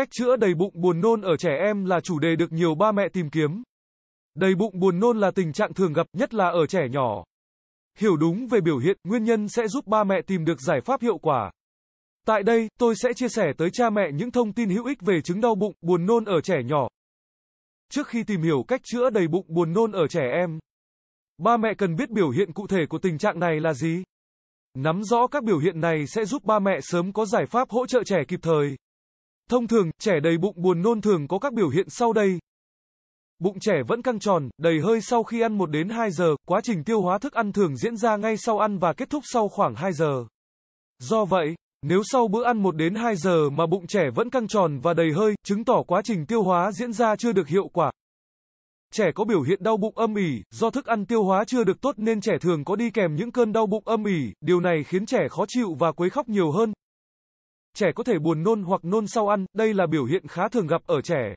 Cách chữa đầy bụng buồn nôn ở trẻ em là chủ đề được nhiều ba mẹ tìm kiếm. Đầy bụng buồn nôn là tình trạng thường gặp nhất là ở trẻ nhỏ. Hiểu đúng về biểu hiện, nguyên nhân sẽ giúp ba mẹ tìm được giải pháp hiệu quả. Tại đây, tôi sẽ chia sẻ tới cha mẹ những thông tin hữu ích về chứng đau bụng buồn nôn ở trẻ nhỏ. Trước khi tìm hiểu cách chữa đầy bụng buồn nôn ở trẻ em, ba mẹ cần biết biểu hiện cụ thể của tình trạng này là gì. Nắm rõ các biểu hiện này sẽ giúp ba mẹ sớm có giải pháp hỗ trợ trẻ kịp thời. Thông thường, trẻ đầy bụng buồn nôn thường có các biểu hiện sau đây. Bụng trẻ vẫn căng tròn, đầy hơi sau khi ăn 1 đến 2 giờ, quá trình tiêu hóa thức ăn thường diễn ra ngay sau ăn và kết thúc sau khoảng 2 giờ. Do vậy, nếu sau bữa ăn 1 đến 2 giờ mà bụng trẻ vẫn căng tròn và đầy hơi, chứng tỏ quá trình tiêu hóa diễn ra chưa được hiệu quả. Trẻ có biểu hiện đau bụng âm ỉ, do thức ăn tiêu hóa chưa được tốt nên trẻ thường có đi kèm những cơn đau bụng âm ỉ, điều này khiến trẻ khó chịu và quấy khóc nhiều hơn. Trẻ có thể buồn nôn hoặc nôn sau ăn, đây là biểu hiện khá thường gặp ở trẻ.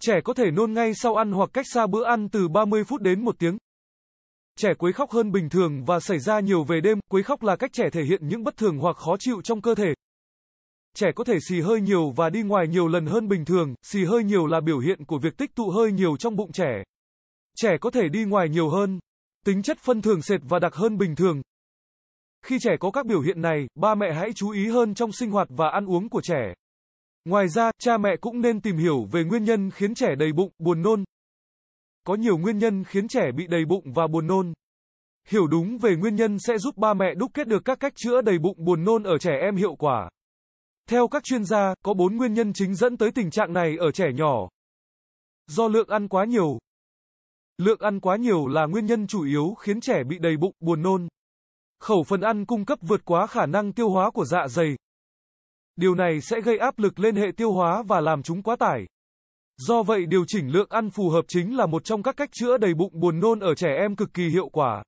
Trẻ có thể nôn ngay sau ăn hoặc cách xa bữa ăn từ 30 phút đến 1 tiếng. Trẻ quấy khóc hơn bình thường và xảy ra nhiều về đêm, quấy khóc là cách trẻ thể hiện những bất thường hoặc khó chịu trong cơ thể. Trẻ có thể xì hơi nhiều và đi ngoài nhiều lần hơn bình thường, xì hơi nhiều là biểu hiện của việc tích tụ hơi nhiều trong bụng trẻ. Trẻ có thể đi ngoài nhiều hơn. Tính chất phân thường sệt và đặc hơn bình thường, khi trẻ có các biểu hiện này, ba mẹ hãy chú ý hơn trong sinh hoạt và ăn uống của trẻ. Ngoài ra, cha mẹ cũng nên tìm hiểu về nguyên nhân khiến trẻ đầy bụng, buồn nôn. Có nhiều nguyên nhân khiến trẻ bị đầy bụng và buồn nôn. Hiểu đúng về nguyên nhân sẽ giúp ba mẹ đúc kết được các cách chữa đầy bụng buồn nôn ở trẻ em hiệu quả. Theo các chuyên gia, có 4 nguyên nhân chính dẫn tới tình trạng này ở trẻ nhỏ. Do lượng ăn quá nhiều. Lượng ăn quá nhiều là nguyên nhân chủ yếu khiến trẻ bị đầy bụng, buồn nôn khẩu phần ăn cung cấp vượt quá khả năng tiêu hóa của dạ dày. Điều này sẽ gây áp lực lên hệ tiêu hóa và làm chúng quá tải. Do vậy điều chỉnh lượng ăn phù hợp chính là một trong các cách chữa đầy bụng buồn nôn ở trẻ em cực kỳ hiệu quả.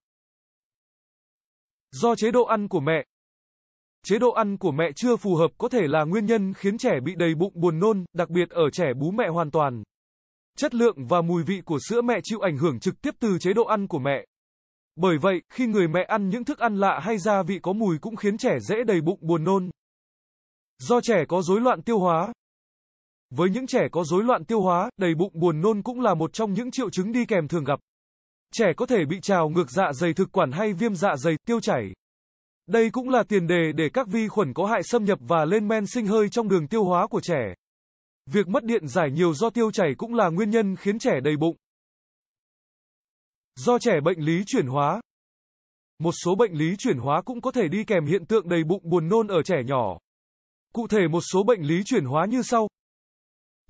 Do chế độ ăn của mẹ Chế độ ăn của mẹ chưa phù hợp có thể là nguyên nhân khiến trẻ bị đầy bụng buồn nôn, đặc biệt ở trẻ bú mẹ hoàn toàn. Chất lượng và mùi vị của sữa mẹ chịu ảnh hưởng trực tiếp từ chế độ ăn của mẹ. Bởi vậy, khi người mẹ ăn những thức ăn lạ hay gia vị có mùi cũng khiến trẻ dễ đầy bụng buồn nôn. Do trẻ có rối loạn tiêu hóa. Với những trẻ có rối loạn tiêu hóa, đầy bụng buồn nôn cũng là một trong những triệu chứng đi kèm thường gặp. Trẻ có thể bị trào ngược dạ dày thực quản hay viêm dạ dày, tiêu chảy. Đây cũng là tiền đề để các vi khuẩn có hại xâm nhập và lên men sinh hơi trong đường tiêu hóa của trẻ. Việc mất điện giải nhiều do tiêu chảy cũng là nguyên nhân khiến trẻ đầy bụng do trẻ bệnh lý chuyển hóa. Một số bệnh lý chuyển hóa cũng có thể đi kèm hiện tượng đầy bụng buồn nôn ở trẻ nhỏ. Cụ thể một số bệnh lý chuyển hóa như sau.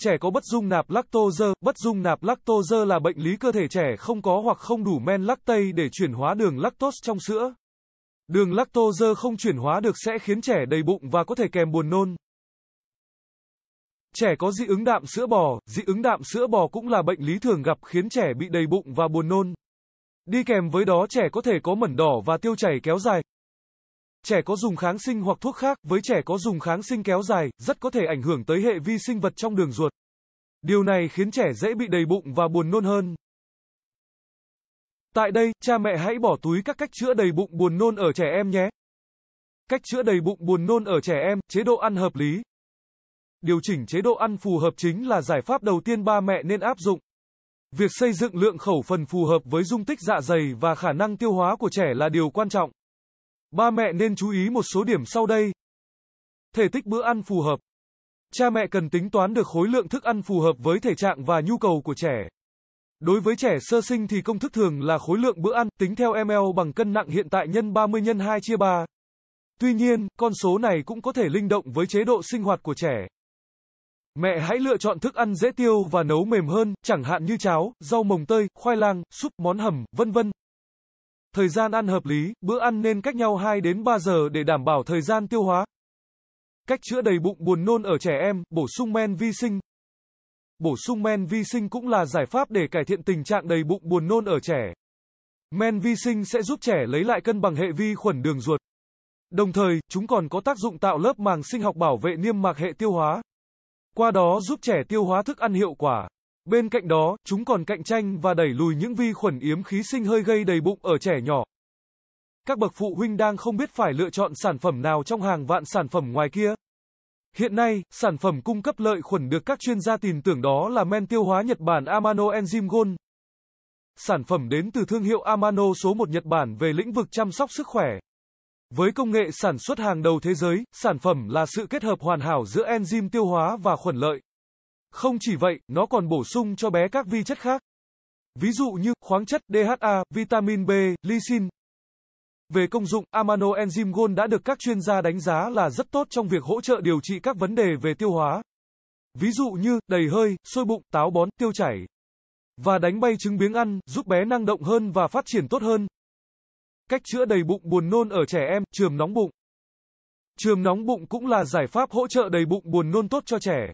Trẻ có bất dung nạp lactose, bất dung nạp lactose là bệnh lý cơ thể trẻ không có hoặc không đủ men lactate để chuyển hóa đường lactose trong sữa. Đường lactose không chuyển hóa được sẽ khiến trẻ đầy bụng và có thể kèm buồn nôn. Trẻ có dị ứng đạm sữa bò, dị ứng đạm sữa bò cũng là bệnh lý thường gặp khiến trẻ bị đầy bụng và buồn nôn. Đi kèm với đó trẻ có thể có mẩn đỏ và tiêu chảy kéo dài. Trẻ có dùng kháng sinh hoặc thuốc khác, với trẻ có dùng kháng sinh kéo dài, rất có thể ảnh hưởng tới hệ vi sinh vật trong đường ruột. Điều này khiến trẻ dễ bị đầy bụng và buồn nôn hơn. Tại đây, cha mẹ hãy bỏ túi các cách chữa đầy bụng buồn nôn ở trẻ em nhé. Cách chữa đầy bụng buồn nôn ở trẻ em, chế độ ăn hợp lý. Điều chỉnh chế độ ăn phù hợp chính là giải pháp đầu tiên ba mẹ nên áp dụng. Việc xây dựng lượng khẩu phần phù hợp với dung tích dạ dày và khả năng tiêu hóa của trẻ là điều quan trọng. Ba mẹ nên chú ý một số điểm sau đây. Thể tích bữa ăn phù hợp. Cha mẹ cần tính toán được khối lượng thức ăn phù hợp với thể trạng và nhu cầu của trẻ. Đối với trẻ sơ sinh thì công thức thường là khối lượng bữa ăn tính theo ml bằng cân nặng hiện tại nhân 30 nhân 2 chia 3. Tuy nhiên, con số này cũng có thể linh động với chế độ sinh hoạt của trẻ. Mẹ hãy lựa chọn thức ăn dễ tiêu và nấu mềm hơn, chẳng hạn như cháo, rau mồng tơi, khoai lang, súp, món hầm, vân vân. Thời gian ăn hợp lý, bữa ăn nên cách nhau 2 đến 3 giờ để đảm bảo thời gian tiêu hóa. Cách chữa đầy bụng buồn nôn ở trẻ em, bổ sung men vi sinh. Bổ sung men vi sinh cũng là giải pháp để cải thiện tình trạng đầy bụng buồn nôn ở trẻ. Men vi sinh sẽ giúp trẻ lấy lại cân bằng hệ vi khuẩn đường ruột. Đồng thời, chúng còn có tác dụng tạo lớp màng sinh học bảo vệ niêm mạc hệ tiêu hóa qua đó giúp trẻ tiêu hóa thức ăn hiệu quả. Bên cạnh đó, chúng còn cạnh tranh và đẩy lùi những vi khuẩn yếm khí sinh hơi gây đầy bụng ở trẻ nhỏ. Các bậc phụ huynh đang không biết phải lựa chọn sản phẩm nào trong hàng vạn sản phẩm ngoài kia. Hiện nay, sản phẩm cung cấp lợi khuẩn được các chuyên gia tìm tưởng đó là men tiêu hóa Nhật Bản Amano Enzyme Gold. Sản phẩm đến từ thương hiệu Amano số 1 Nhật Bản về lĩnh vực chăm sóc sức khỏe. Với công nghệ sản xuất hàng đầu thế giới, sản phẩm là sự kết hợp hoàn hảo giữa enzyme tiêu hóa và khuẩn lợi. Không chỉ vậy, nó còn bổ sung cho bé các vi chất khác. Ví dụ như khoáng chất DHA, vitamin B, lysin. Về công dụng, amano enzyme Gold đã được các chuyên gia đánh giá là rất tốt trong việc hỗ trợ điều trị các vấn đề về tiêu hóa. Ví dụ như đầy hơi, sôi bụng, táo bón, tiêu chảy. Và đánh bay chứng biếng ăn, giúp bé năng động hơn và phát triển tốt hơn. Cách chữa đầy bụng buồn nôn ở trẻ em, trường nóng bụng. Trường nóng bụng cũng là giải pháp hỗ trợ đầy bụng buồn nôn tốt cho trẻ.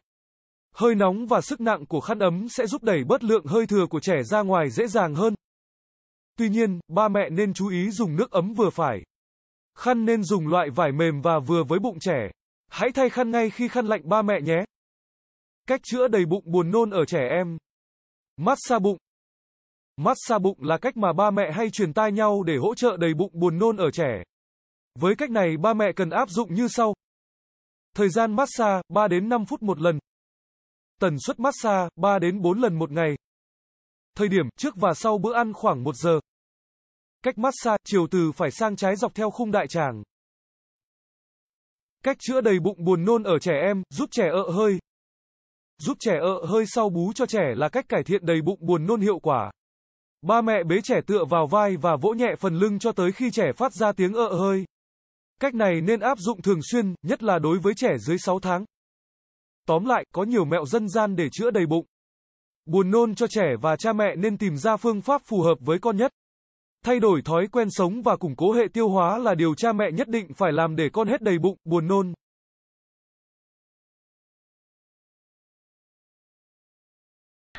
Hơi nóng và sức nặng của khăn ấm sẽ giúp đẩy bớt lượng hơi thừa của trẻ ra ngoài dễ dàng hơn. Tuy nhiên, ba mẹ nên chú ý dùng nước ấm vừa phải. Khăn nên dùng loại vải mềm và vừa với bụng trẻ. Hãy thay khăn ngay khi khăn lạnh ba mẹ nhé. Cách chữa đầy bụng buồn nôn ở trẻ em. Massage bụng. Massage bụng là cách mà ba mẹ hay truyền tai nhau để hỗ trợ đầy bụng buồn nôn ở trẻ. Với cách này ba mẹ cần áp dụng như sau. Thời gian massage 3 đến 5 phút một lần. Tần suất massage 3 đến 4 lần một ngày. Thời điểm trước và sau bữa ăn khoảng 1 giờ. Cách massage chiều từ phải sang trái dọc theo khung đại tràng. Cách chữa đầy bụng buồn nôn ở trẻ em, giúp trẻ ợ hơi. Giúp trẻ ợ hơi sau bú cho trẻ là cách cải thiện đầy bụng buồn nôn hiệu quả. Ba mẹ bế trẻ tựa vào vai và vỗ nhẹ phần lưng cho tới khi trẻ phát ra tiếng ợ hơi. Cách này nên áp dụng thường xuyên, nhất là đối với trẻ dưới 6 tháng. Tóm lại, có nhiều mẹo dân gian để chữa đầy bụng. Buồn nôn cho trẻ và cha mẹ nên tìm ra phương pháp phù hợp với con nhất. Thay đổi thói quen sống và củng cố hệ tiêu hóa là điều cha mẹ nhất định phải làm để con hết đầy bụng, buồn nôn.